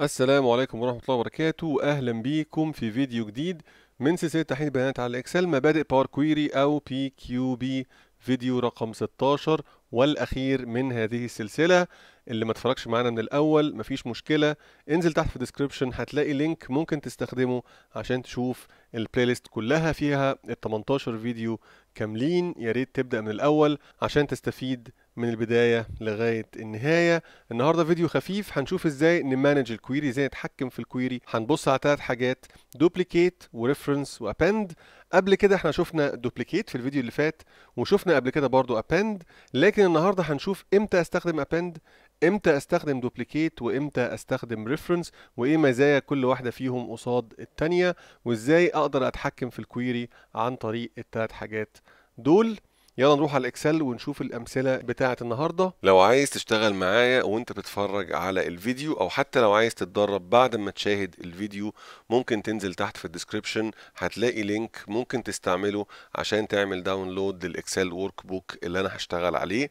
السلام عليكم ورحمة الله وبركاته أهلا بيكم في فيديو جديد من سلسلة تحليل بيانات على الإكسل مبادئ باور كويري أو بي كيو بي فيديو رقم 16 والأخير من هذه السلسلة اللي ما اتفرجش معانا من الأول مفيش مشكلة انزل تحت في الديسكريبشن هتلاقي لينك ممكن تستخدمه عشان تشوف البلاي ليست كلها فيها ال 18 فيديو كاملين يا ريت تبدا من الاول عشان تستفيد من البدايه لغايه النهايه النهارده فيديو خفيف هنشوف ازاي نمانج الكويري ازاي نتحكم في الكويري هنبص على ثلاث حاجات دوبليكيت وريفرنس وابند قبل كده احنا شفنا دوبليكيت في الفيديو اللي فات وشفنا قبل كده برضو ابند لكن النهارده هنشوف امتى استخدم ابند امتى استخدم دوبليكيت وامتى استخدم ريفرنس وايه مزايا كل واحده فيهم قصاد التانيه وازاي اقدر اتحكم في الكويري عن طريق الثلاث حاجات دول يلا نروح على الاكسل ونشوف الامثله بتاعه النهارده لو عايز تشتغل معايا وانت بتتفرج على الفيديو او حتى لو عايز تتدرب بعد ما تشاهد الفيديو ممكن تنزل تحت في الديسكريبشن هتلاقي لينك ممكن تستعمله عشان تعمل داونلود للاكسل ورك بوك اللي انا هشتغل عليه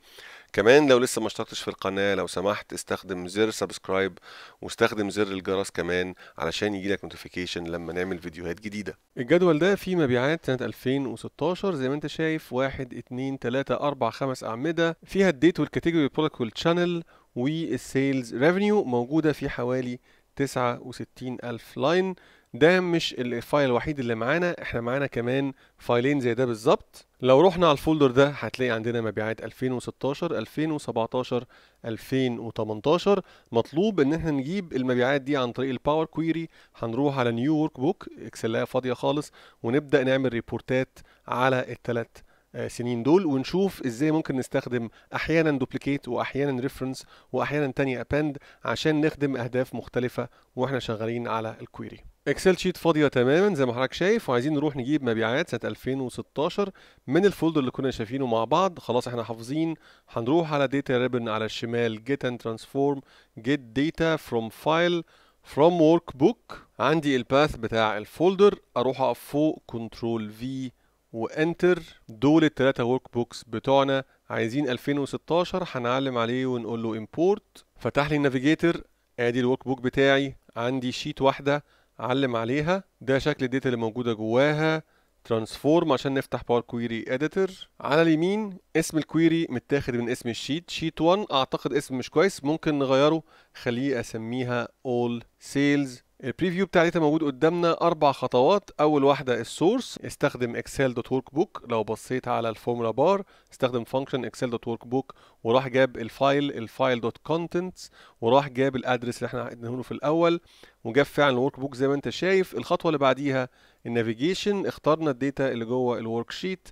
كمان لو لسه ما اشتركتش في القناه لو سمحت استخدم زر سبسكرايب واستخدم زر الجرس كمان علشان يجيلك نوتيفيكيشن لما نعمل فيديوهات جديده الجدول ده فيه مبيعات سنه 2016 زي ما انت شايف 1 2 3 4 5 اعمده فيها الديت والكاتيجوري والبرودكت والشانل والسيلز ريفينيو موجوده في حوالي 69 ألف لاين ده مش الفايل الوحيد اللي معانا احنا معانا كمان فايلين زي ده بالظبط لو رحنا على الفولدر ده هتلاقي عندنا مبيعات 2016 2017 2018 مطلوب ان احنا نجيب المبيعات دي عن طريق الباور كويري هنروح على نيو ورك بوك اكسلايه فاضيه خالص ونبدا نعمل ريبورتات على الثلاث آه، سنين دول ونشوف ازاي ممكن نستخدم احيانا دوبليكيت واحيانا ريفرنس واحيانا تاني اباند عشان نخدم اهداف مختلفه واحنا شغالين على الكويري اكسل شيت فاضيه تماما زي ما حضرتك شايف وعايزين نروح نجيب مبيعات سنه 2016 من الفولدر اللي كنا شايفينه مع بعض خلاص احنا حافظين هنروح على داتا ريبن على الشمال جيت اند ترانسفورم جيت داتا فروم فايل فروم ورك بوك عندي الباث بتاع الفولدر اروح اقف فوق كنترول في وانتر دول الثلاثه ورك بوكس بتوعنا عايزين 2016 هنعلم عليه ونقول له امبورت فتح لي النافيجيتر ادي الورك بوك بتاعي عندي شيت واحده علم عليها ده شكل الداتا اللي موجوده جواها ترانسفورم عشان نفتح باور كويري اديتور على اليمين اسم الكويري متاخد من اسم الشيت شيت 1 اعتقد اسم مش كويس ممكن نغيره خليه اسميها اول سيلز البريفيو بتاع موجود قدامنا اربع خطوات اول واحده السورس استخدم اكسل دوت ورك بوك لو بصيت على الفورمولا بار استخدم فانكشن اكسل دوت ورك بوك وراح جاب الفايل الفايل دوت كونتنتس وراح جاب الادرس اللي احنا اديناه في الاول وجاب فعلا الورك بوك زي ما انت شايف الخطوه اللي بعديها النافيجيشن اخترنا الداتا اللي جوه الورك شيت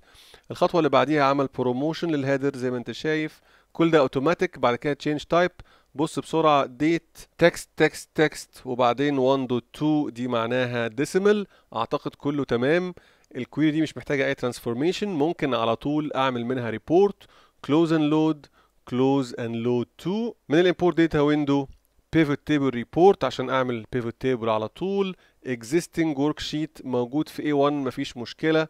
الخطوه اللي بعديها عمل بروموشن للهيدر زي ما انت شايف كل ده اوتوماتيك بعد كده تشينج تايب بص بسرعة ديت تكست تكست تكست وبعدين 1.2 دي معناها ديسيمال أعتقد كله تمام الكويري دي مش محتاجة أي ترانسفورميشن ممكن على طول أعمل منها ريبورت كلوز اند لود كلوز اند لود 2 من الامبورت داتا ويندو pivot table report عشان اعمل pivot table على طول ورك شيت موجود في A1 مفيش مشكلة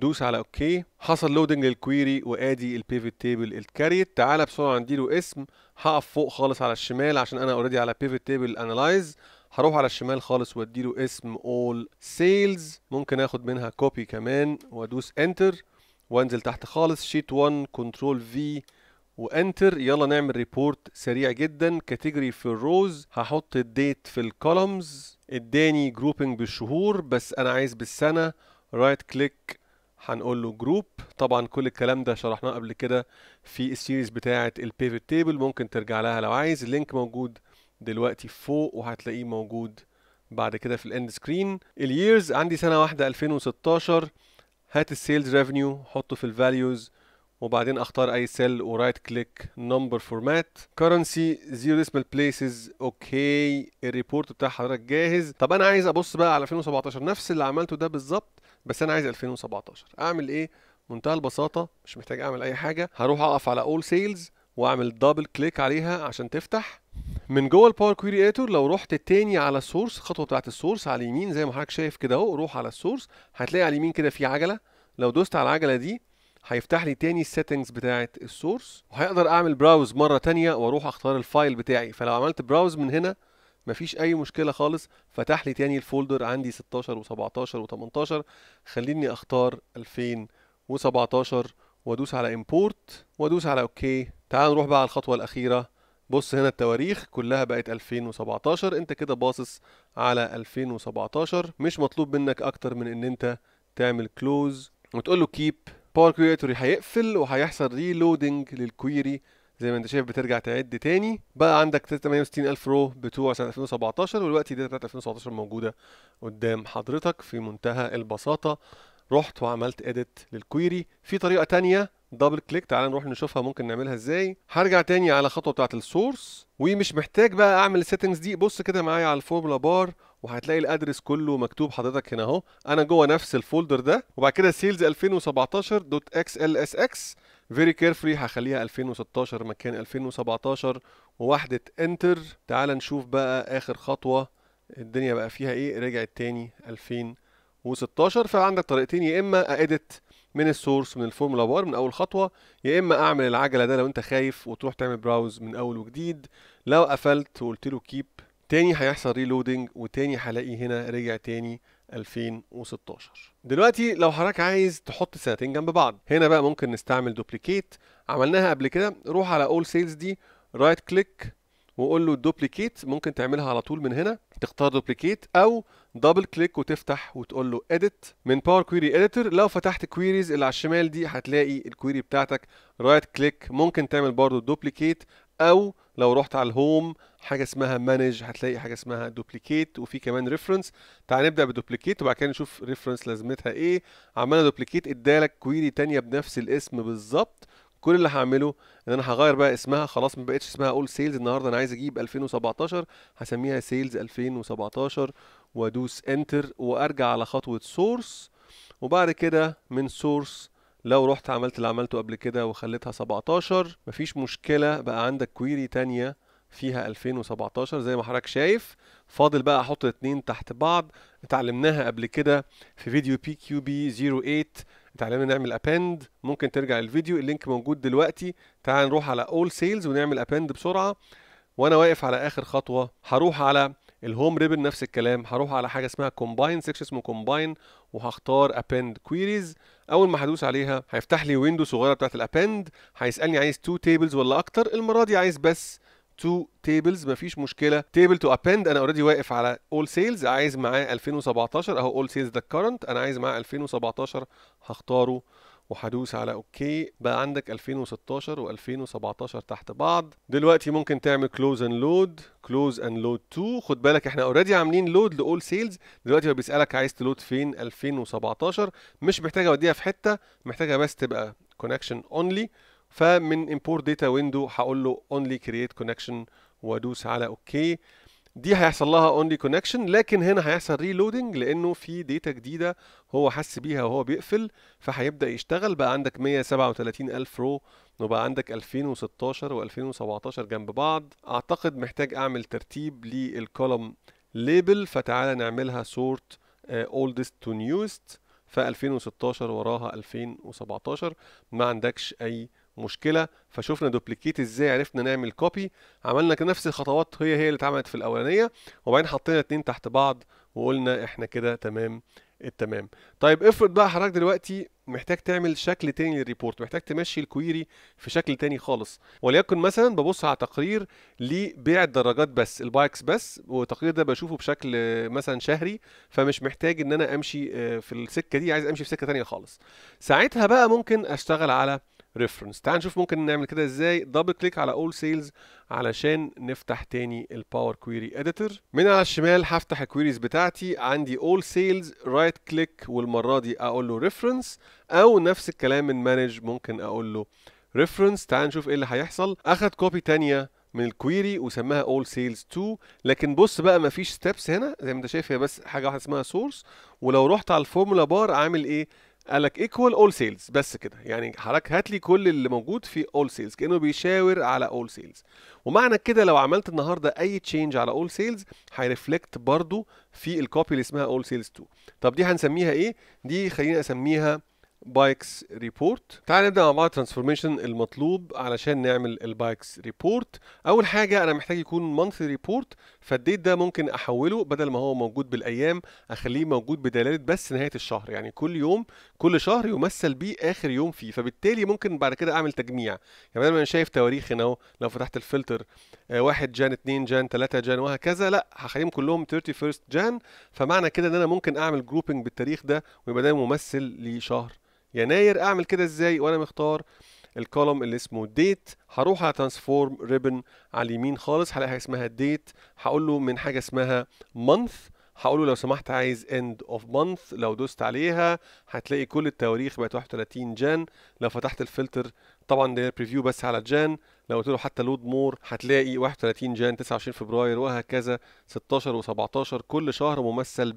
دوس على اوكي حصل لودنج للكويري وادي البيفت تيبل الكاريت تعالى بسرعه نديله اسم هقف فوق خالص على الشمال عشان انا اوريدي على بيفت تيبل انالايز هروح على الشمال خالص واديله اسم اول سيلز ممكن اخد منها كوبي كمان وادوس انتر وانزل تحت خالص شيت 1 كنترول في وانتر يلا نعمل ريبورت سريع جدا كاتيجوري في الروز هحط الديت في الكولمز اداني جروبنج بالشهور بس انا عايز بالسنه رايت كليك هنقول له جروب طبعا كل الكلام ده شرحناه قبل كده في السيريز بتاعه البيفت تيبل ممكن ترجع لها لو عايز اللينك موجود دلوقتي فوق وهتلاقيه موجود بعد كده في الاند سكرين الييرز عندي سنه واحده 2016 هات السيلز ريفينيو حطه في الفاليوز وبعدين اختار اي سيل ورايت كليك نمبر فورمات كرنسي زيرو ديسمال بليسز اوكي الريبورت بتاع حضرتك جاهز طب انا عايز ابص بقى على 2017 نفس اللي عملته ده بالظبط بس انا عايز 2017 اعمل ايه منتهى البساطه مش محتاج اعمل اي حاجه هروح اقف على اول سيلز واعمل دبل كليك عليها عشان تفتح من جوه الباور كويري ايتور لو رحت تاني على السورس الخطوه بتاعت السورس على اليمين زي ما حضرتك شايف كده اهو روح على السورس هتلاقي على اليمين كده في عجله لو دوست على العجله دي هيفتح لي تاني السيتنجز بتاعه السورس وهقدر اعمل براوز مره تانية واروح اختار الفايل بتاعي فلو عملت براوز من هنا مفيش اي مشكله خالص فتح لي تاني الفولدر عندي 16 و17 و18 خليني اختار 2017 وادوس على امبورت وادوس على اوكي تعال نروح بقى على الخطوه الاخيره بص هنا التواريخ كلها بقت 2017 انت كده باصص على 2017 مش مطلوب منك اكتر من ان انت تعمل كلوز وتقول له كيب باور كويري هيقفل وهيحصل ريلودنج للكويري زي ما انت شايف بترجع تعد تاني بقى عندك 68000 رو بتوع سنه 2017 والوقت دي بتاعت موجوده قدام حضرتك في منتهى البساطه رحت وعملت اديت للكويري في طريقه تانية دبل كليك تعال نروح نشوفها ممكن نعملها ازاي هرجع تاني على خطوه بتاعت السورس ومش محتاج بقى اعمل السيتنجز دي بص كده معايا على الفورمولا بار وهتلاقي الادرس كله مكتوب حضرتك هنا اهو انا جوه نفس الفولدر ده وبعد كده سيلز 2017 دوت اكس ال اس اكس فيري كيرفلي هخليها 2016 مكان 2017 وواحده انتر تعال نشوف بقى اخر خطوه الدنيا بقى فيها ايه رجعت تاني 2016 فعندك طريقتين يا اما اديت من السورس من الفورمولا بار من اول خطوه يا اما اعمل العجله ده لو انت خايف وتروح تعمل براوز من اول وجديد لو قفلت وقلت له كيب تاني هيحصل ريلودنج وتاني هلاقي هنا رجع تاني 2016 دلوقتي لو حضرتك عايز تحط سنتين جنب بعض هنا بقى ممكن نستعمل دوبليكيت عملناها قبل كده روح على اول سيلز دي رايت كليك وقول له دوبليكيت ممكن تعملها على طول من هنا تختار دوبليكيت او دبل كليك وتفتح وتقول له اديت من باور كويري اديتور لو فتحت كويريز اللي على الشمال دي هتلاقي الكويري بتاعتك رايت كليك ممكن تعمل برضه دوبليكيت او لو رحت على الهوم حاجه اسمها مانج هتلاقي حاجه اسمها دوبليكيت وفي كمان ريفرنس تعال نبدا بدوبليكيت وبعد كده نشوف ريفرنس لازمتها ايه عملنا دوبليكيت ادالك كويري تانية بنفس الاسم بالظبط كل اللي هعمله ان انا هغير بقى اسمها خلاص ما بقتش اسمها اول سيلز النهارده انا عايز اجيب 2017 هسميها سيلز 2017 وادوس انتر وارجع على خطوه سورس وبعد كده من سورس لو رحت عملت اللي عملته قبل كده وخليتها 17 مفيش مشكله بقى عندك كويري تانية فيها 2017 زي ما حضرتك شايف فاضل بقى احط الاثنين تحت بعض اتعلمناها قبل كده في فيديو بي كيو بي 08 اتعلمنا نعمل ابند ممكن ترجع للفيديو اللينك موجود دلوقتي تعال نروح على اول سيلز ونعمل ابند بسرعه وانا واقف على اخر خطوه هروح على الهوم ريبل نفس الكلام هروح على حاجه اسمها كومباين سيكشن اسمه كومباين وهختار ابند كويريز اول ما هدوس عليها هيفتح لي ويندو صغيره بتاعت الابند هيسالني عايز تو تيبلز ولا اكتر المره دي عايز بس تو تيبلز مفيش مشكله تيبل تو ابند انا اوريدي واقف على اول سيلز عايز معاه 2017 اهو اول سيلز ده كارنت انا عايز معاه 2017 هختاره وهدوس على اوكي بقى عندك 2016 و2017 تحت بعض دلوقتي ممكن تعمل كلوز اند لود كلوز اند لود 2 خد بالك احنا اوريدي عاملين لود لاول سيلز دلوقتي هو بيسالك عايز تلود فين 2017 مش محتاج اوديها في حته محتاجه بس تبقى كونكشن اونلي فمن امبورت داتا ويندو هقول له اونلي كرييت كونكشن وادوس على اوكي okay. دي هيحصل لها اونلي كونكشن لكن هنا هيحصل ريلودنج لانه في داتا جديده هو حس بيها وهو بيقفل فهيبدا يشتغل بقى عندك 137 الف رو وبقى عندك 2016 و2017 جنب بعض اعتقد محتاج اعمل ترتيب للكولوم ليبل فتعالى نعملها سورت اولدست تو نيوست ف 2016 وراها 2017 ما عندكش اي مشكله فشفنا دوبليكيت ازاي عرفنا نعمل كوبي عملنا نفس الخطوات هي هي اللي اتعملت في الاولانيه وبعدين حطينا اتنين تحت بعض وقلنا احنا كده تمام التمام طيب افرض بقى حضرتك دلوقتي محتاج تعمل شكل تاني للريبورت محتاج تمشي الكويري في شكل تاني خالص وليكن مثلا ببص على تقرير لبيع الدراجات بس البايكس بس والتقرير ده بشوفه بشكل مثلا شهري فمش محتاج ان انا امشي آه، في السكه دي عايز امشي في سكه تانيه خالص ساعتها بقى ممكن اشتغل على ريفرنس تعال نشوف ممكن نعمل كده ازاي دبل كليك على اول سيلز علشان نفتح تاني الباور كويري اديتور من على الشمال هفتح الكويريز بتاعتي عندي اول سيلز رايت كليك والمره دي اقول له ريفرنس او نفس الكلام من مانج ممكن اقول له ريفرنس تعال نشوف ايه اللي هيحصل اخد كوبي تانية من الكويري وسماها اول سيلز 2 لكن بص بقى مفيش ستيبس هنا زي ما انت شايف هي بس حاجه واحده اسمها سورس ولو رحت على الفورمولا بار عامل ايه قال لك ايكوال اول سيلز بس كده يعني حضرتك هات لي كل اللي موجود في اول سيلز كانه بيشاور على اول سيلز ومعنى كده لو عملت النهارده اي تشينج على اول سيلز هيرفلكت برضو في الكوبي اللي اسمها اول سيلز 2 طب دي هنسميها ايه دي خلينا اسميها بايكس ريبورت تعال نبدا مع بعض ترانسفورميشن المطلوب علشان نعمل البايكس ريبورت اول حاجه انا محتاج يكون مانثلي ريبورت فالديت ده ممكن احوله بدل ما هو موجود بالايام اخليه موجود بدلاله بس نهايه الشهر يعني كل يوم كل شهر يمثل بيه اخر يوم فيه فبالتالي ممكن بعد كده اعمل تجميع يعني بدل ما انا شايف تواريخ هنا اهو لو فتحت الفلتر 1 آه، جان 2 جان 3 جان وهكذا لا هخليهم كلهم 31 جان فمعنى كده ان انا ممكن اعمل جروبنج بالتاريخ ده ويبقى ده ممثل لشهر يناير اعمل كده ازاي وانا مختار الكولوم اللي اسمه ديت هروح على ترانسفورم ريبن على اليمين خالص هلاقي حاجه اسمها ديت هقول له من حاجه اسمها مانث هقول له لو سمحت عايز اند اوف مانث لو دوست عليها هتلاقي كل التواريخ بقت 31 جان لو فتحت الفلتر طبعا ده بريفيو بس على جان لو قلت له حتى لود مور هتلاقي 31 جان 29 فبراير وهكذا 16 و17 كل شهر ممثل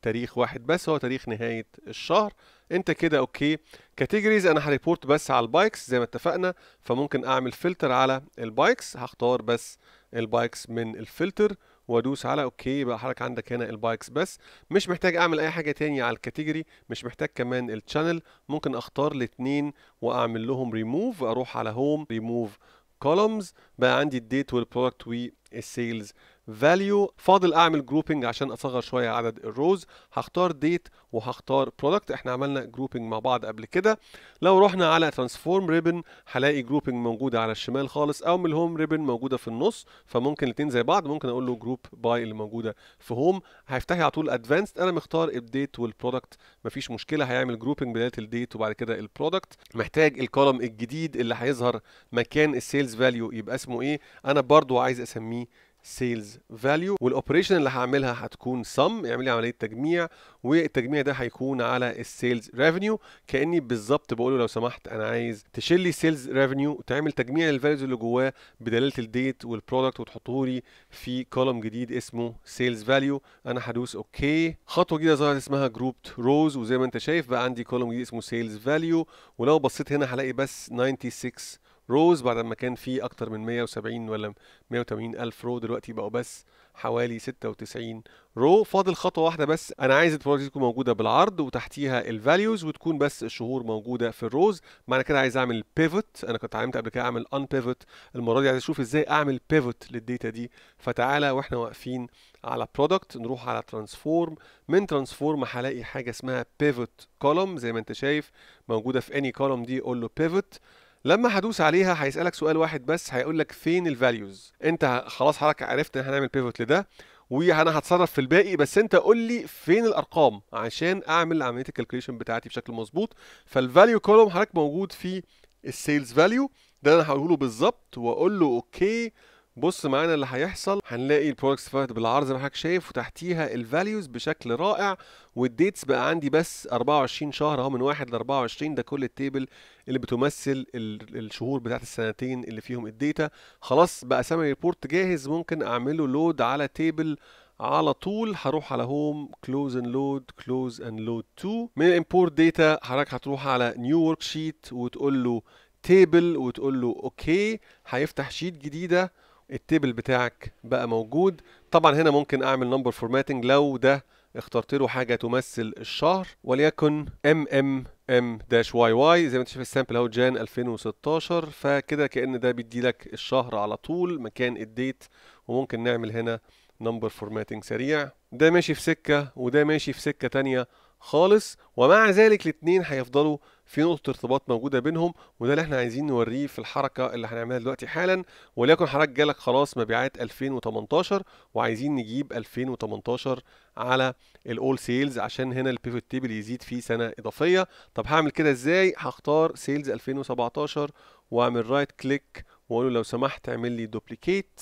بتاريخ واحد بس هو تاريخ نهاية الشهر انت كده اوكي كاتيجوريز انا هريبورت بس على البايكس زي ما اتفقنا فممكن اعمل فلتر على البايكس هختار بس البايكس من الفلتر وادوس على اوكي يبقى حضرتك عندك هنا البايكس بس مش محتاج اعمل اي حاجه تانية على الكاتيجوري مش محتاج كمان التشانل ممكن اختار الاثنين واعمل لهم ريموف اروح على هوم ريموف كولومز بقى عندي الديت والبرودكت والسيلز فاليو فاضل اعمل جروبنج عشان اصغر شويه عدد الروز هختار ديت وهختار برودكت احنا عملنا جروبنج مع بعض قبل كده لو رحنا على ترانسفورم ريبن هلاقي جروبنج موجوده على الشمال خالص او من الهوم ريبن موجوده في النص فممكن الاثنين زي بعض ممكن اقول له جروب باي اللي موجوده في هوم هيفتحي على طول ادفانسد انا مختار الديت والبرودكت مفيش مشكله هيعمل جروبنج بدايه الديت وبعد كده البرودكت محتاج الكولم الجديد اللي هيظهر مكان السيلز فاليو يبقى اسمه ايه انا برضو عايز اسميه سيلز فاليو والاوبريشن اللي هعملها هتكون سم لي عمليه تجميع والتجميع ده هيكون على السيلز ريفينيو كاني بالظبط بقول له لو سمحت انا عايز تشيل لي سيلز ريفينيو وتعمل تجميع للفاليوز اللي جواه بدلاله الديت والبرودكت وتحطه لي في كولوم جديد اسمه سيلز فاليو انا هدوس اوكي خطوه جديده ظهرت اسمها جروبت روز وزي ما انت شايف بقى عندي كولوم جديد اسمه سيلز فاليو ولو بصيت هنا هلاقي بس 96 روز بعد ما كان في اكتر من 170 ولا 180 الف رو دلوقتي بقوا بس حوالي 96 رو فاضل خطوه واحده بس انا عايز البرودكت تكون موجوده بالعرض وتحتيها الفاليوز وتكون بس الشهور موجوده في الروز معنى كده عايز اعمل بيفوت انا كنت عملت قبل كده اعمل ان بيفوت المره دي عايز اشوف ازاي اعمل بيفوت للديتا دي فتعالى واحنا واقفين على برودكت نروح على ترانسفورم من ترانسفورم هلاقي حاجه اسمها بيفوت كولوم زي ما انت شايف موجوده في اني كولوم دي اقول له بيفوت لما هدوس عليها هيسالك سؤال واحد بس هيقول لك فين الفاليوز انت خلاص حضرتك عرفت ان هنعمل بيفوت لده وانا هتصرف في الباقي بس انت قول لي فين الارقام عشان اعمل عمليه الكالكوليشن بتاعتي بشكل مظبوط فالفاليو كولوم حضرتك موجود في السيلز فاليو ده انا هقوله بالظبط واقول له اوكي okay بص معانا اللي هيحصل هنلاقي البرودكتس فات بالعرض زي ما حضرتك شايف وتحتيها الفاليوز بشكل رائع والديتس بقى عندي بس 24 شهر اهو من 1 ل 24 ده كل التيبل اللي بتمثل الشهور بتاعت السنتين اللي فيهم الداتا خلاص بقى سامري ريبورت جاهز ممكن اعمله لود على تيبل على طول هروح على هوم كلوز اند لود كلوز اند لود 2 من الامبورت داتا حضرتك هتروح على نيو ورك شيت وتقول له تيبل وتقول له اوكي هيفتح شيت جديده التيبل بتاعك بقى موجود طبعا هنا ممكن اعمل نمبر فورماتنج لو ده اخترت له حاجه تمثل الشهر وليكن ام ام ام داش واي واي زي ما انت شايف السامبل اهو جان 2016 فكده كان ده بيدي لك الشهر على طول مكان الديت وممكن نعمل هنا نمبر فورماتنج سريع ده ماشي في سكه وده ماشي في سكه تانية خالص ومع ذلك الاثنين هيفضلوا في نقطه ارتباط موجوده بينهم وده اللي احنا عايزين نوريه في الحركه اللي هنعملها دلوقتي حالا وليكن حضرتك جالك خلاص مبيعات 2018 وعايزين نجيب 2018 على الاول سيلز عشان هنا البيفوت تيبل يزيد فيه سنه اضافيه طب هعمل كده ازاي هختار سيلز 2017 واعمل رايت كليك واقول له لو سمحت اعمل لي دوبليكيت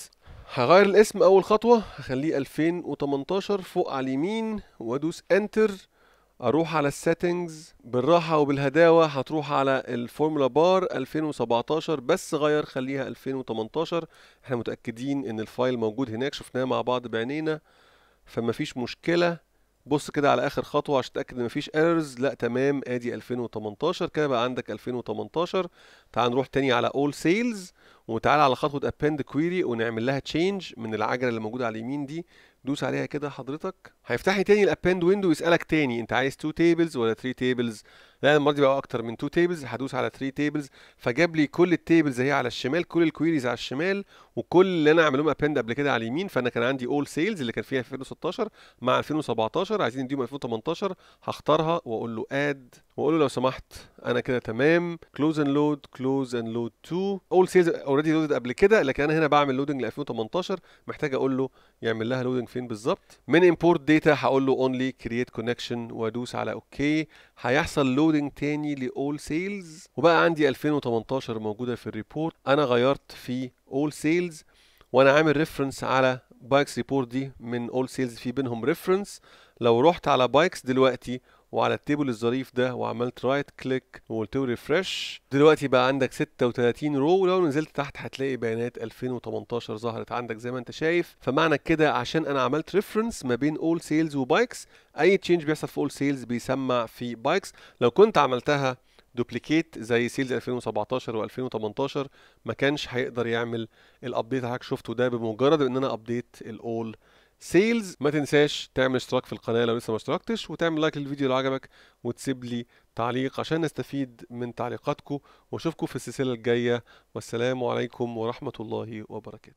هغير الاسم اول خطوه هخليه 2018 فوق على اليمين وادوس انتر اروح على السيتنجز بالراحه وبالهداوه هتروح على الفورمولا بار 2017 بس غير خليها 2018 احنا متاكدين ان الفايل موجود هناك شفناه مع بعض بعينينا فما فيش مشكله بص كده على اخر خطوه عشان تتاكد ان مفيش ايرورز لا تمام ادي 2018 كده بقى عندك 2018 تعال نروح تاني على اول سيلز وتعال على خطوه append query ونعمل لها تشينج من العجله اللي موجوده على اليمين دي دوس عليها كده حضرتك هيفتح لي تاني الابند ويندو يسالك تاني انت عايز 2 تيبلز ولا 3 تيبلز لا المره دي بقى اكتر من 2 تيبلز هدوس على 3 تيبلز فجاب لي كل التيبلز اهي على الشمال كل الكويريز على الشمال وكل اللي انا عاملهم ابند قبل كده على اليمين فانا كان عندي اول سيلز اللي كان فيها 2016 مع 2017 عايزين نديهم 2018 هختارها واقول له اد واقول له لو سمحت انا كده تمام كلوز اند لود كلوز اند لود 2 اول سيلز اوريدي لودد قبل كده لكن انا هنا بعمل لودنج ل 2018 محتاج اقول له يعمل لها لودنج فين بالظبط من امبورت داتا هقول له اونلي كرييت كونكشن وادوس على اوكي هيحصل لودنج تاني لاول سيلز وبقى عندي 2018 موجوده في الريبورت انا غيرت في اول سيلز وانا عامل ريفرنس على بايكس ريبورت دي من اول سيلز في بينهم ريفرنس لو رحت على بايكس دلوقتي وعلى التيبل الظريف ده وعملت رايت كليك وقلت له ريفرش دلوقتي بقى عندك 36 رو ولو نزلت تحت هتلاقي بيانات 2018 ظهرت عندك زي ما انت شايف فمعنى كده عشان انا عملت ريفرنس ما بين اول سيلز وبايكس اي تشينج بيحصل في اول سيلز بيسمع في بايكس لو كنت عملتها دوبليكيت زي سيلز 2017 و2018 ما كانش هيقدر يعمل الابديت اللي حضرتك شفته ده بمجرد ان انا ابديت الاول سيلز ما تنساش تعمل اشتراك في القناه لو لسه ما اشتركتش وتعمل لايك للفيديو لو عجبك وتسيب لي تعليق عشان نستفيد من تعليقاتكم واشوفكم في السلسله الجايه والسلام عليكم ورحمه الله وبركاته